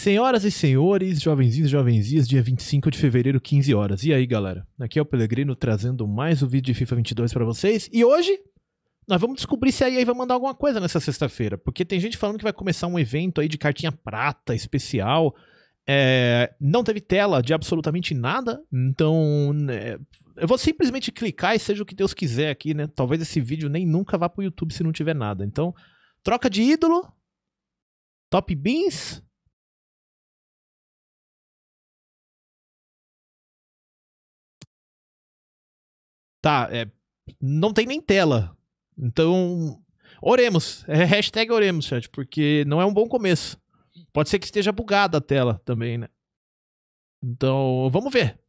Senhoras e senhores, jovenzinhos e jovenzias, dia 25 de fevereiro, 15 horas. E aí, galera? Aqui é o Pelegrino trazendo mais um vídeo de FIFA 22 para vocês. E hoje nós vamos descobrir se a EA vai mandar alguma coisa nessa sexta-feira, porque tem gente falando que vai começar um evento aí de cartinha prata especial. É, não teve tela de absolutamente nada, então é, eu vou simplesmente clicar e seja o que Deus quiser aqui, né? Talvez esse vídeo nem nunca vá pro YouTube se não tiver nada. Então, troca de ídolo, Top Beans, Tá, é, não tem nem tela. Então, oremos. É hashtag oremos, chat, porque não é um bom começo. Pode ser que esteja bugada a tela também, né? Então, vamos ver.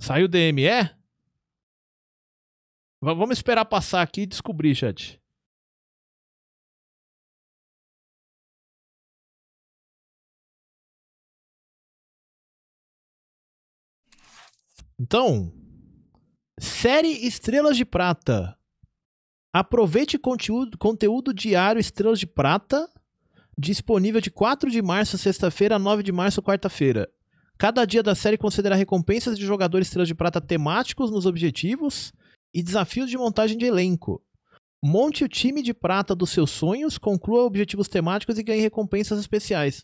Saiu DM, é? V vamos esperar passar aqui e descobrir, chat. Então, série Estrelas de Prata. Aproveite conteúdo, conteúdo diário Estrelas de Prata, disponível de 4 de março, sexta-feira, a 9 de março, quarta-feira. Cada dia da série considera recompensas de jogadores Estrelas de Prata temáticos nos objetivos e desafios de montagem de elenco. Monte o time de prata dos seus sonhos, conclua objetivos temáticos e ganhe recompensas especiais.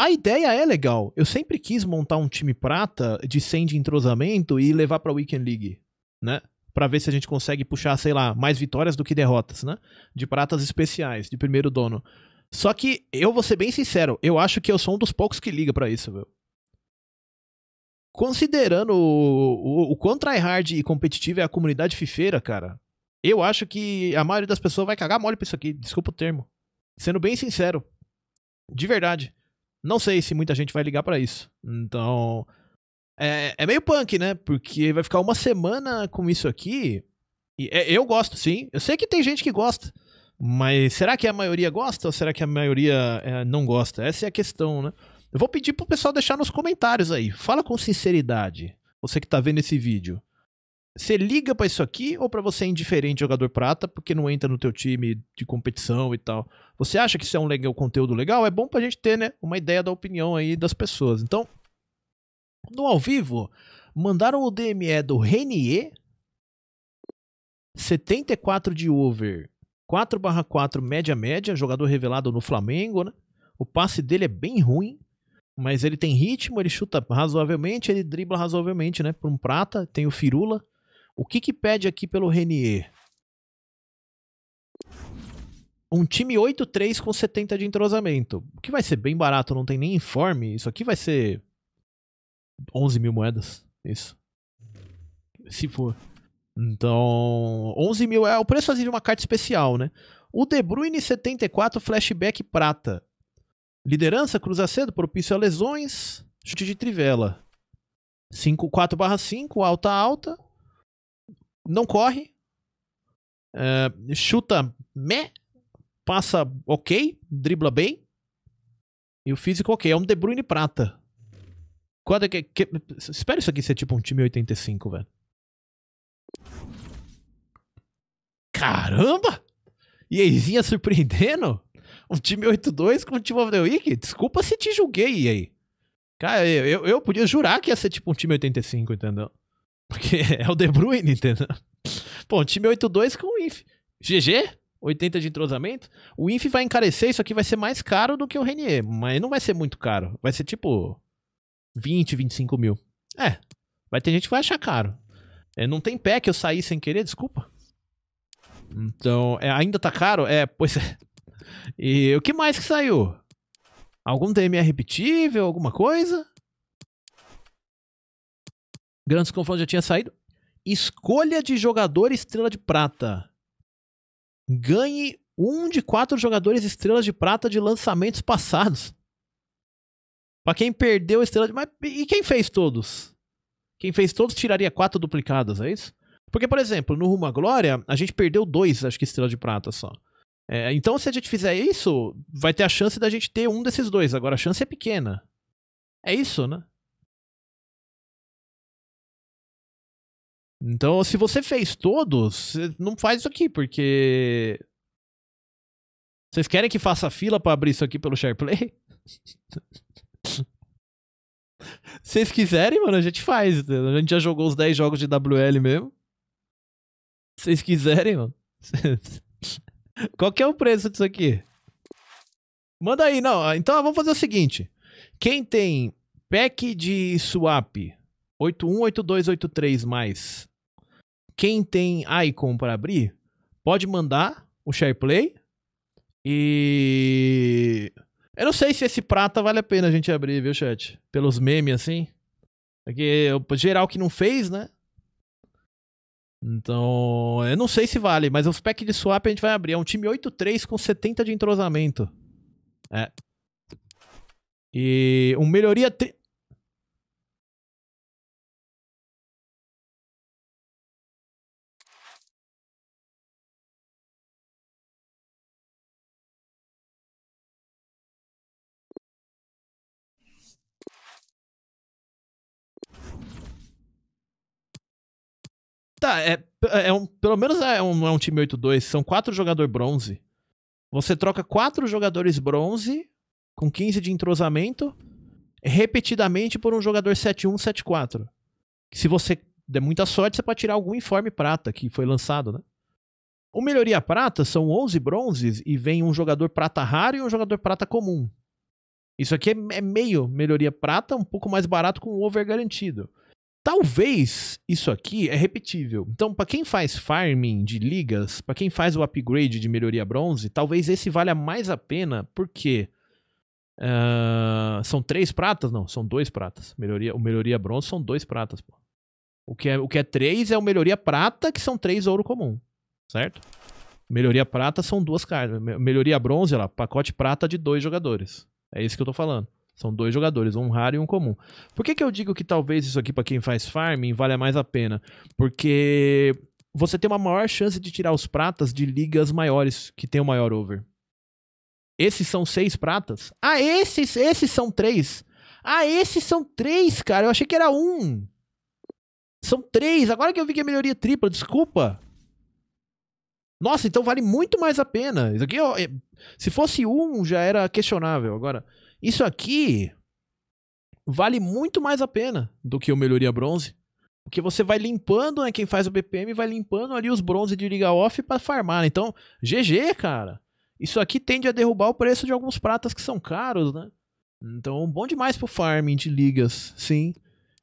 A ideia é legal. Eu sempre quis montar um time prata de 100 de entrosamento e levar pra Weekend League, né? Pra ver se a gente consegue puxar, sei lá, mais vitórias do que derrotas, né? De pratas especiais, de primeiro dono. Só que eu vou ser bem sincero, eu acho que eu sou um dos poucos que liga para isso, viu? Considerando o, o, o quão tryhard e competitiva é a comunidade fifeira, cara, eu acho que a maioria das pessoas vai cagar mole pra isso aqui, desculpa o termo. Sendo bem sincero. De verdade. Não sei se muita gente vai ligar para isso. Então. É, é, meio punk, né? Porque vai ficar uma semana com isso aqui. E é, eu gosto, sim. Eu sei que tem gente que gosta. Mas será que a maioria gosta ou será que a maioria é, não gosta? Essa é a questão, né? Eu vou pedir pro pessoal deixar nos comentários aí. Fala com sinceridade. Você que tá vendo esse vídeo. Você liga para isso aqui ou para você é indiferente jogador prata porque não entra no teu time de competição e tal? Você acha que isso é um legal, conteúdo legal? É bom pra gente ter, né, uma ideia da opinião aí das pessoas. Então, no ao vivo, mandaram o DME do Renier 74 de over, 4/4 média média, jogador revelado no Flamengo, né? O passe dele é bem ruim, mas ele tem ritmo, ele chuta razoavelmente, ele dribla razoavelmente, né? Por um prata, tem o Firula o que que pede aqui pelo Renier? Um time 8-3 com 70 de entrosamento. O que vai ser bem barato, não tem nem informe. Isso aqui vai ser 11 mil moedas. Isso. Se for. Então, 11 mil é o preço de uma carta especial, né? O De Bruyne 74 flashback prata. Liderança, cruza cedo, propício a lesões, chute de trivela. 5, 4 5, alta alta não corre, uh, chuta me passa ok, dribla bem, e o físico ok. É um De Bruyne prata. Quando é que, que, espera isso aqui ser tipo um time 85, velho. Caramba! E aí, surpreendendo? Um time 8-2 com o time of the week? Desculpa se te julguei, aí. Cara, eu, eu podia jurar que ia ser tipo um time 85, entendeu? Porque é o De Bruyne, entendeu? Bom, time 8-2 com o INF. GG, 80 de entrosamento. O INF vai encarecer, isso aqui vai ser mais caro do que o Renier, mas não vai ser muito caro. Vai ser tipo 20, 25 mil. É, vai ter gente que vai achar caro. É, não tem pé que eu saí sem querer, desculpa. Então, é, ainda tá caro? É, pois é. E o que mais que saiu? Algum DMR repetível, alguma coisa? Grandes confrontos já tinha saído. Escolha de jogador estrela de prata. Ganhe um de quatro jogadores estrelas de prata de lançamentos passados. Para quem perdeu a estrela de. Mas, e quem fez todos? Quem fez todos tiraria quatro duplicadas, é isso? Porque, por exemplo, no Rumo à Glória, a gente perdeu dois, acho que estrela de prata só. É, então, se a gente fizer isso, vai ter a chance da gente ter um desses dois. Agora, a chance é pequena. É isso, né? Então, se você fez todos, não faz isso aqui, porque. Vocês querem que faça fila para abrir isso aqui pelo SharePlay? Se vocês quiserem, mano, a gente faz. A gente já jogou os 10 jogos de WL mesmo. Se vocês quiserem, mano. Qual que é o preço disso aqui? Manda aí, não. Ah, então ah, vamos fazer o seguinte. Quem tem pack de swap 818283 mais quem tem icon para abrir, pode mandar o SharePlay. E. Eu não sei se esse prata vale a pena a gente abrir, viu, chat? Pelos memes assim. Porque geral que não fez, né? Então, eu não sei se vale, mas os packs de swap a gente vai abrir. É um time 8-3 com 70 de entrosamento. É. E um melhoria. Tri... tá, é, é um, pelo menos é um, é um time 8-2, são quatro jogadores bronze. Você troca quatro jogadores bronze com 15 de entrosamento repetidamente por um jogador 7-1, 7-4. Se você der muita sorte, você pode tirar algum informe prata que foi lançado, né? O melhoria prata são 11 bronzes e vem um jogador prata raro e um jogador prata comum. Isso aqui é, é meio melhoria prata, um pouco mais barato com o over garantido. Talvez isso aqui é repetível. Então, para quem faz farming de ligas, para quem faz o upgrade de melhoria bronze, talvez esse valha mais a pena, porque uh, ah, são três pratas? Não, são dois pratas. Melhoria, o melhoria bronze são dois pratas. Pô. O, que é, o que é três é o melhoria prata, que são três ouro comum, certo? Melhoria prata são duas cartas. Melhoria bronze, lá, pacote prata de dois jogadores. É isso que eu tô falando. São dois jogadores, um raro e um comum. Por que, que eu digo que talvez isso aqui para quem faz farming valha mais a pena? Porque você tem uma maior chance de tirar os pratas de ligas maiores, que tem o maior over. Esses são seis pratas? Ah, esses, esses são três. Ah, esses são três, cara. Eu achei que era um. São três. Agora que eu vi que é melhoria tripla, desculpa. Nossa, então vale muito mais a pena. Isso aqui, ó, é, se fosse um, já era questionável. Agora, isso aqui vale muito mais a pena do que o melhoria bronze. Porque você vai limpando, né? Quem faz o BPM vai limpando ali os bronze de liga off para farmar. Então, GG, cara. Isso aqui tende a derrubar o preço de alguns pratas que são caros, né? Então, bom demais pro farming de ligas, sim.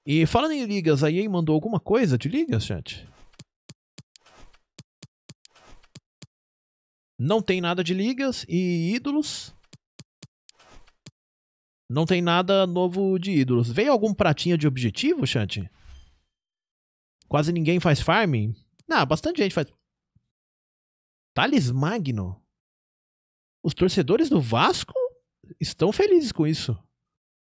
E falando em ligas, a EA mandou alguma coisa de ligas, chat? Não tem nada de ligas e ídolos. Não tem nada novo de ídolos. Veio algum pratinho de objetivo, Chant? Quase ninguém faz farming? Não, bastante gente faz. Thales Magno? Os torcedores do Vasco estão felizes com isso.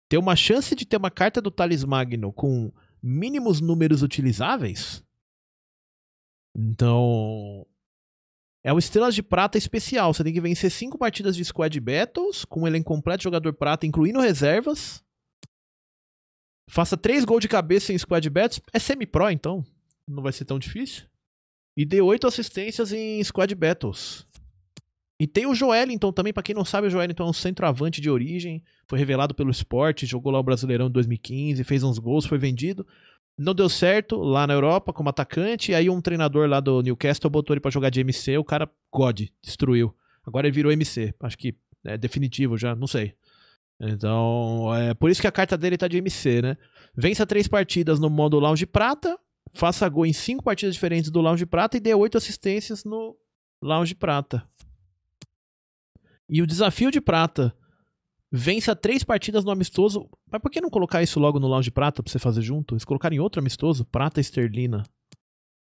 Ter uma chance de ter uma carta do Thales Magno com mínimos números utilizáveis? Então, é o Estrelas de Prata especial. Você tem que vencer cinco partidas de Squad Battles com um elenco completo de jogador prata, incluindo reservas. Faça três gols de cabeça em Squad Battles. É semi-pro, então. Não vai ser tão difícil. E dê oito assistências em Squad Battles. E tem o Joelinton também. Para quem não sabe, o Joelinton é um centroavante de origem. Foi revelado pelo esporte, jogou lá o Brasileirão em 2015, fez uns gols, foi vendido. Não deu certo lá na Europa como atacante, aí um treinador lá do Newcastle botou ele para jogar de MC, o cara, God, destruiu. Agora ele virou MC, acho que é definitivo já, não sei. Então, é por isso que a carta dele tá de MC, né? Vença três partidas no modo Lounge Prata, faça gol em cinco partidas diferentes do Lounge Prata e dê oito assistências no Lounge Prata. E o desafio de prata vença três partidas no amistoso. Mas por que não colocar isso logo no lounge prata pra você fazer junto? Eles em outro amistoso, prata esterlina.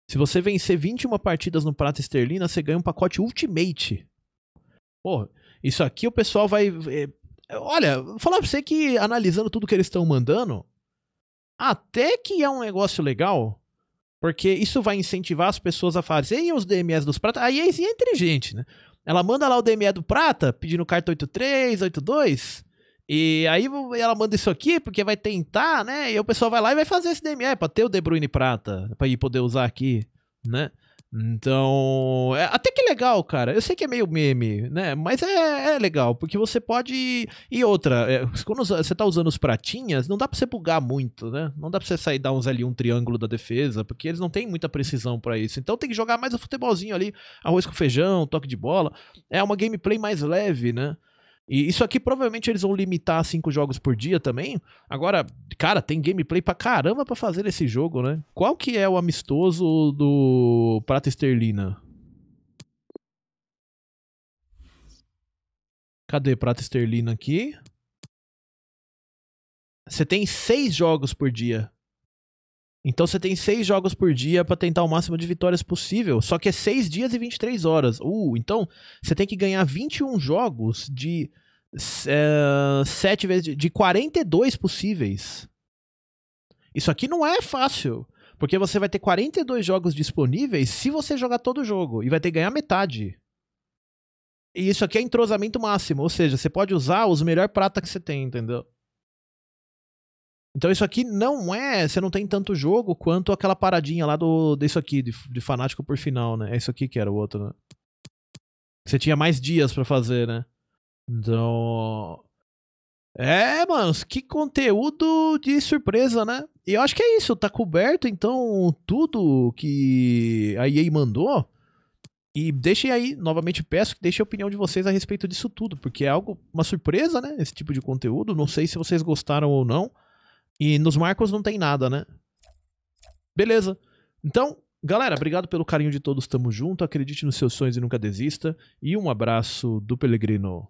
Se você vencer 21 partidas no prata esterlina, você ganha um pacote ultimate. Pô, isso aqui o pessoal vai. É, olha, vou falar pra você que analisando tudo que eles estão mandando, até que é um negócio legal. Porque isso vai incentivar as pessoas a fazerem os DMS dos pratas. Aí é inteligente, né? Ela manda lá o DME do Prata, pedindo carta 83, 82. E aí ela manda isso aqui, porque vai tentar, né? E o pessoal vai lá e vai fazer esse DME pra ter o De Bruyne Prata, pra ir poder usar aqui, né? Então, é até que é legal, cara. Eu sei que é meio meme, né? Mas é, é legal, porque você pode. E outra, é, quando você tá usando os pratinhas, não dá pra você bugar muito, né? Não dá pra você sair dar uns ali um triângulo da defesa, porque eles não têm muita precisão para isso. Então tem que jogar mais o futebolzinho ali, arroz com feijão, toque de bola. É uma gameplay mais leve, né? E isso aqui provavelmente eles vão limitar a 5 jogos por dia também. Agora, cara, tem gameplay pra caramba pra fazer esse jogo, né? Qual que é o amistoso do Prata Esterlina? Cadê Prata Esterlina aqui? Você tem 6 jogos por dia. Então você tem seis jogos por dia para tentar o máximo de vitórias possível. Só que é seis dias e 23 horas. Uh, então você tem que ganhar 21 jogos de é, sete vezes de 42 possíveis. Isso aqui não é fácil. Porque você vai ter 42 jogos disponíveis se você jogar todo o jogo. E vai ter que ganhar metade. E isso aqui é entrosamento máximo. Ou seja, você pode usar os melhores prata que você tem, entendeu? Então isso aqui não é. Você não tem tanto jogo quanto aquela paradinha lá do disso aqui, de, de fanático por final, né? É isso aqui que era o outro, né? Você tinha mais dias para fazer, né? Então. É, mano, que conteúdo de surpresa, né? E eu acho que é isso, tá coberto então tudo que a EA mandou. E deixem aí, novamente peço que deixem a opinião de vocês a respeito disso tudo, porque é algo, uma surpresa, né? Esse tipo de conteúdo. Não sei se vocês gostaram ou não. E nos Marcos não tem nada, né? Beleza. Então, galera, obrigado pelo carinho de todos. Tamo junto. Acredite nos seus sonhos e nunca desista. E um abraço do Pelegrino.